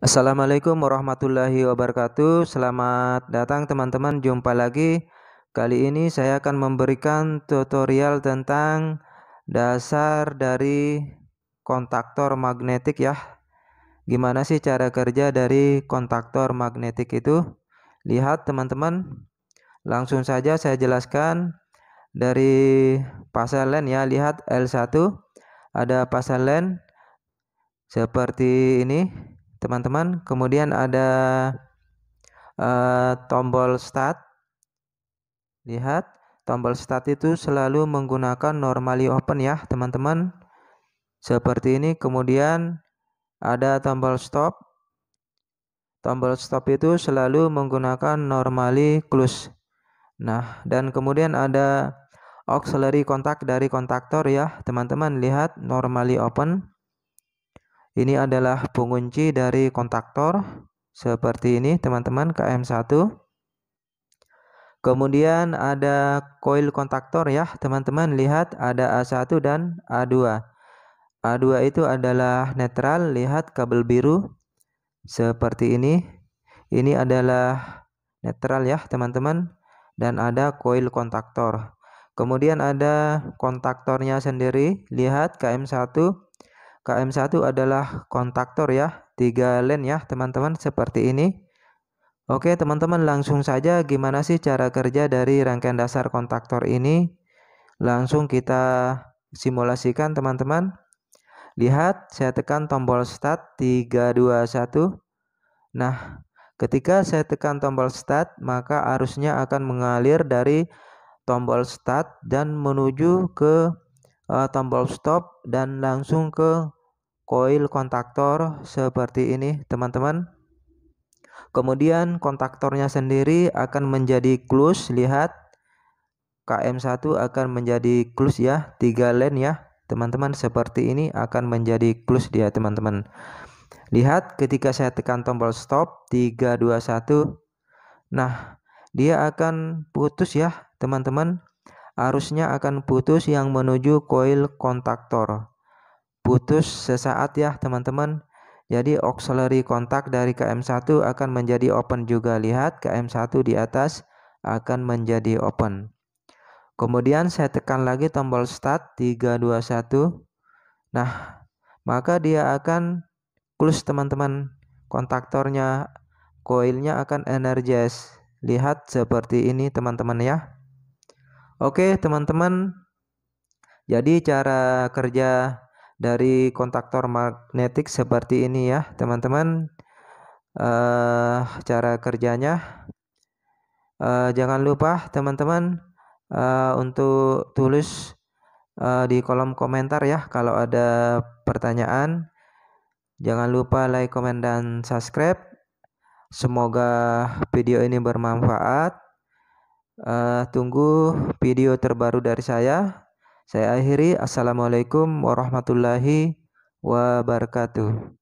Assalamualaikum warahmatullahi wabarakatuh. Selamat datang teman-teman, jumpa lagi. Kali ini saya akan memberikan tutorial tentang dasar dari kontaktor magnetik ya. Gimana sih cara kerja dari kontaktor magnetik itu? Lihat teman-teman. Langsung saja saya jelaskan dari pasal len ya. Lihat L1 ada pasal len seperti ini teman-teman. Kemudian ada uh, tombol start. Lihat, tombol start itu selalu menggunakan normally open ya, teman-teman. Seperti ini. Kemudian ada tombol stop. Tombol stop itu selalu menggunakan normally close. Nah, dan kemudian ada auxiliary kontak dari kontaktor ya, teman-teman. Lihat normally open. Ini adalah pengunci dari kontaktor seperti ini teman-teman KM1. Kemudian ada koil kontaktor ya teman-teman lihat ada A1 dan A2. A2 itu adalah netral lihat kabel biru seperti ini. Ini adalah netral ya teman-teman dan ada koil kontaktor. Kemudian ada kontaktornya sendiri, lihat KM1 KM1 adalah kontaktor ya, tiga len ya teman-teman seperti ini. Oke teman-teman langsung saja gimana sih cara kerja dari rangkaian dasar kontaktor ini. Langsung kita simulasikan teman-teman. Lihat saya tekan tombol start 321. Nah ketika saya tekan tombol start maka arusnya akan mengalir dari tombol start dan menuju ke uh, tombol stop dan langsung ke coil kontaktor seperti ini teman-teman kemudian kontaktornya sendiri akan menjadi close lihat KM1 akan menjadi close ya tiga lane ya teman-teman seperti ini akan menjadi close dia teman-teman lihat ketika saya tekan tombol stop 321 nah dia akan putus ya teman-teman arusnya akan putus yang menuju koil kontaktor. Putus sesaat ya teman-teman. Jadi auxiliary kontak dari KM1 akan menjadi open juga. Lihat KM1 di atas akan menjadi open. Kemudian saya tekan lagi tombol start 321. Nah, maka dia akan close teman-teman. Kontaktornya, koilnya akan energize. Lihat seperti ini teman-teman ya. Oke, teman-teman. Jadi cara kerja dari kontaktor magnetik seperti ini ya, teman-teman. Uh, cara kerjanya. Uh, jangan lupa teman-teman uh, untuk tulis uh, di kolom komentar ya kalau ada pertanyaan. Jangan lupa like, comment, dan subscribe. Semoga video ini bermanfaat. Uh, tunggu video terbaru dari saya. Saya akhiri. Assalamualaikum warahmatullahi wabarakatuh.